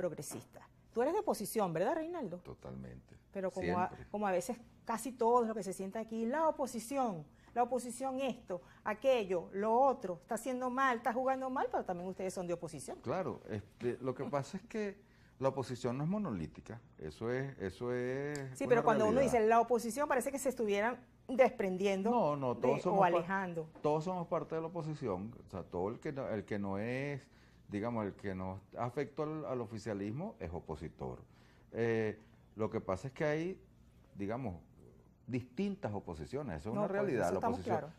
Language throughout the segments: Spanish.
progresista. Tú eres de oposición, ¿verdad, Reinaldo? Totalmente. Pero como a, veces casi todos lo que se sienta aquí, la oposición, la oposición esto, aquello, lo otro, está haciendo mal, está jugando mal, pero también ustedes son de oposición. Claro, este, lo que pasa es que la oposición no es monolítica, eso es... Eso es sí, pero cuando uno dice la oposición parece que se estuvieran desprendiendo todos o alejando. Todos somos parte de la oposición, o sea, todo el que el que no es digamos, el que nos afectó al, oficialismo es opositor. Eh, lo que pasa es que hay, digamos, distintas oposiciones, eso es una pues, realidad.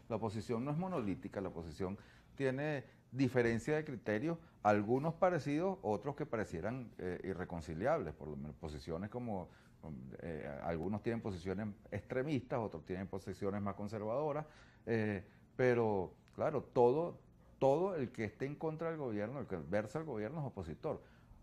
La oposición, no es monolítica, la oposición tiene diferencia de criterios, algunos parecidos, otros que parecieran eh, irreconciliables, por posiciones como um, eh, algunos tienen posiciones extremistas, otros tienen posiciones más conservadoras, pero claro, todo todo el que esté en contra del gobierno, el que versa al gobierno es opositor.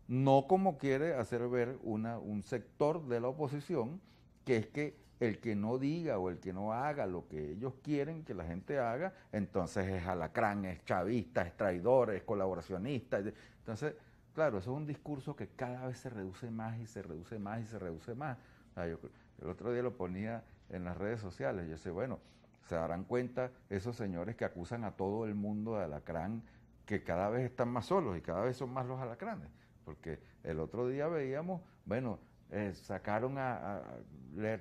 No como quiere hacer ver un sector de la oposición, que es que el que no diga o el que no haga lo que ellos quieren que la gente haga, entonces es alacrán, es chavista, es traidor, es colaboracionista. Entonces, claro, eso es un discurso que cada vez se reduce más y se reduce más y se reduce más. Ah, el otro día lo ponía en las redes sociales, yo sé, bueno, se darán cuenta esos señores que acusan a todo el mundo de alacrán, que cada vez están más solos y cada vez son más los alacranes. Porque el otro día veíamos, bueno, eh, sacaron a, le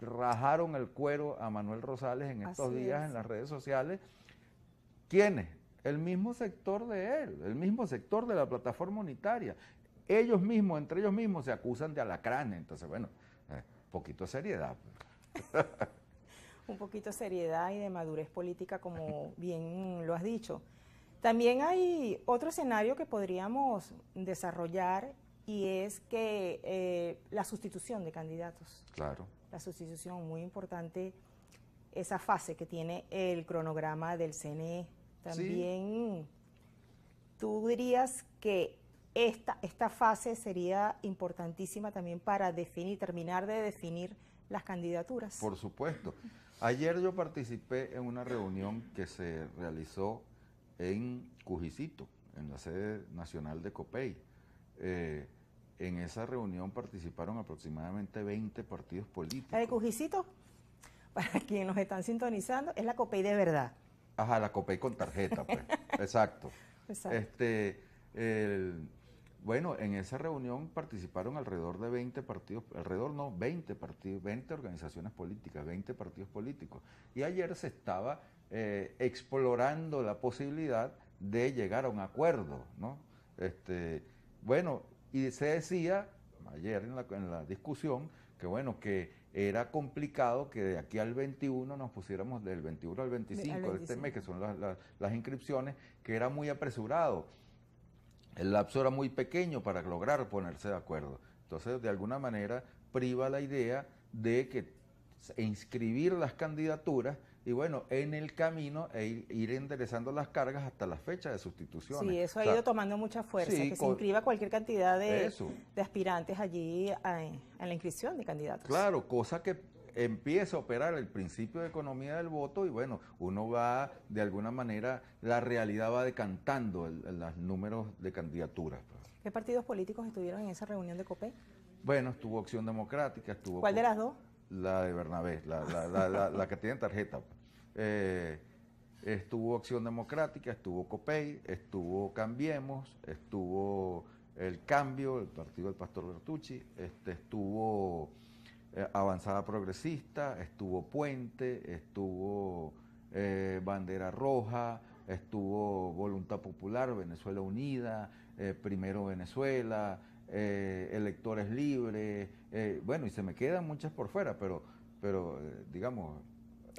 rajaron el cuero a Manuel Rosales en estos días en las redes sociales. ¿Quiénes? El mismo sector de él, el mismo sector de la plataforma unitaria. Ellos mismos, entre ellos mismos, se acusan de alacrán. Entonces, bueno, eh, poquito seriedad. Pues. un poquito de seriedad y de madurez política, como bien lo has dicho. También hay otro escenario que podríamos desarrollar y es que eh, la sustitución de candidatos. Claro. La sustitución, muy importante esa fase que tiene el cronograma del CNE. También, ¿tú dirías que esta, esta fase sería importantísima también para definir, terminar de definir las candidaturas. Por supuesto. Ayer yo participé en una reunión que se realizó en Cujicito, en la sede nacional de COPEI. Eh, en esa reunión participaron aproximadamente 20 partidos políticos. ¿La de Cujicito? Para quienes nos están sintonizando, es la COPEI de verdad. Ajá, la COPEI con tarjeta, pues. Exacto. Exacto. Este, el, bueno, en esa reunión participaron alrededor de 20 partidos, alrededor no, 20 partidos, 20 organizaciones políticas, 20 partidos políticos. Y ayer se estaba eh, explorando la posibilidad de llegar a un acuerdo, ¿no? Este, bueno, y se decía ayer en la, discusión que bueno, que era complicado que de aquí al 21 nos pusiéramos del 21 al 25, de, este mes, que son las inscripciones, que era muy apresurado el lapso era muy pequeño para lograr ponerse de acuerdo. Entonces, de alguna manera, priva la idea de que inscribir las candidaturas y bueno, en el camino e ir enderezando las cargas hasta la fecha de sustitución. Sí, eso ha ido tomando mucha fuerza, que se inscriba cualquier cantidad de, aspirantes allí en la inscripción de candidatos. Claro, cosa que empieza a operar el principio de economía del voto y bueno, uno va de alguna manera, la realidad va decantando los números de candidaturas. Pues. ¿Qué partidos políticos estuvieron en esa reunión de COPE? Bueno, estuvo Acción Democrática, estuvo... ¿Cuál de las dos? La de Bernabé, la, que tiene tarjeta. Eh, estuvo Acción Democrática, estuvo COPEI, estuvo Cambiemos, estuvo El Cambio, el partido del Pastor Bertucci, este, estuvo... Eh, avanzada Progresista, estuvo Puente, estuvo eh, Bandera Roja, estuvo Voluntad Popular, Venezuela Unida, eh, Primero Venezuela, Electores Libres, bueno, y se me quedan muchas por fuera, pero, pero digamos,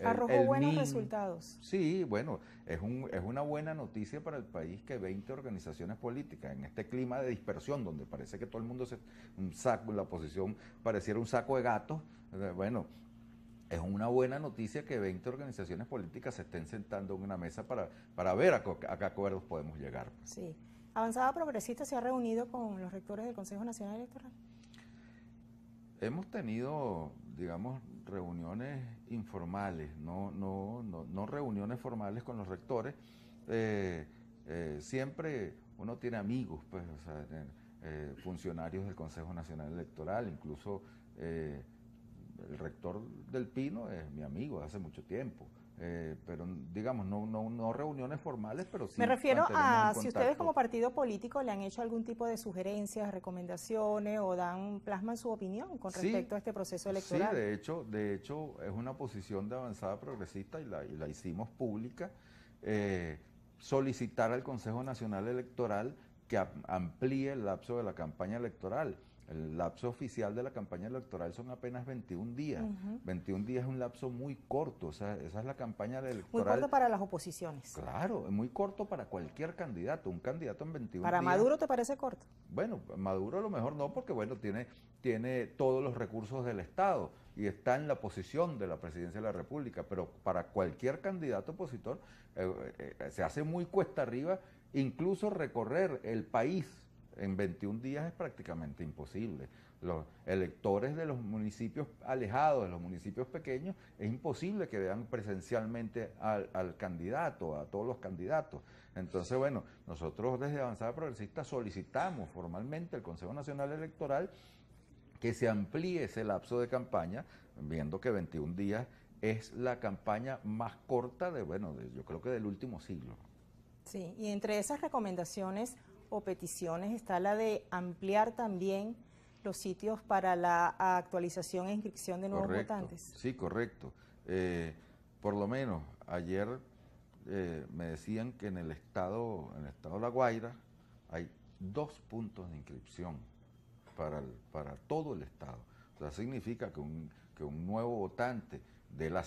Arrojó buenos resultados. Sí, bueno, es, un, es una buena noticia para el país que 20 organizaciones políticas, en este clima de dispersión donde parece que todo el mundo se. Un saco, la oposición pareciera un saco de gatos, eh, bueno. Es una buena noticia que 20 organizaciones políticas se estén sentando en una mesa para, para ver a qué acuerdos podemos llegar. Sí. ¿Avanzada Progresista se ha reunido con los rectores del Consejo Nacional Electoral? Hemos tenido, digamos, reuniones informales, no, no, no, no reuniones formales con los rectores. Eh, eh, siempre uno tiene amigos, pues, eh, funcionarios del Consejo Nacional Electoral, incluso el rector del Pino es mi amigo hace mucho tiempo. Eh, pero digamos, no, no, reuniones formales, pero sí. Me refiero a si ustedes como partido político le han hecho algún tipo de sugerencias, recomendaciones o dan en su opinión con respecto a este proceso electoral. Sí, de hecho, de hecho es una posición de avanzada progresista y la, la hicimos pública. Eh, solicitar al Consejo Nacional Electoral que amplíe el lapso de la campaña electoral. El lapso oficial de la campaña electoral son apenas 21 días. 21 días es un lapso muy corto. esa es la campaña electoral. Muy corto para las oposiciones. Claro, es muy corto para cualquier candidato. Un candidato en 21 ¿Para días. ¿Para Maduro te parece corto? Bueno, Maduro a lo mejor no, porque bueno, tiene, tiene todos los recursos del Estado y está en la posición de la presidencia de la República. Pero para cualquier candidato opositor eh, eh, eh, se hace muy cuesta arriba incluso recorrer el país en 21 días es prácticamente imposible. Los electores de los municipios alejados, de los municipios pequeños, es imposible que vean presencialmente al, candidato, a todos los candidatos. Entonces, bueno, nosotros desde Avanzada Progresista solicitamos formalmente al Consejo Nacional Electoral que se amplíe ese lapso de campaña, viendo que 21 días es la campaña más corta de, bueno, yo creo que del último siglo. Sí, y entre esas recomendaciones o peticiones está la de ampliar también los sitios para la actualización e inscripción de nuevos votantes. Sí, correcto. Eh, por lo menos ayer eh, me decían que en el estado, en el estado de La Guaira, hay dos puntos de inscripción para, para todo el estado. O sea, significa que un, nuevo votante de la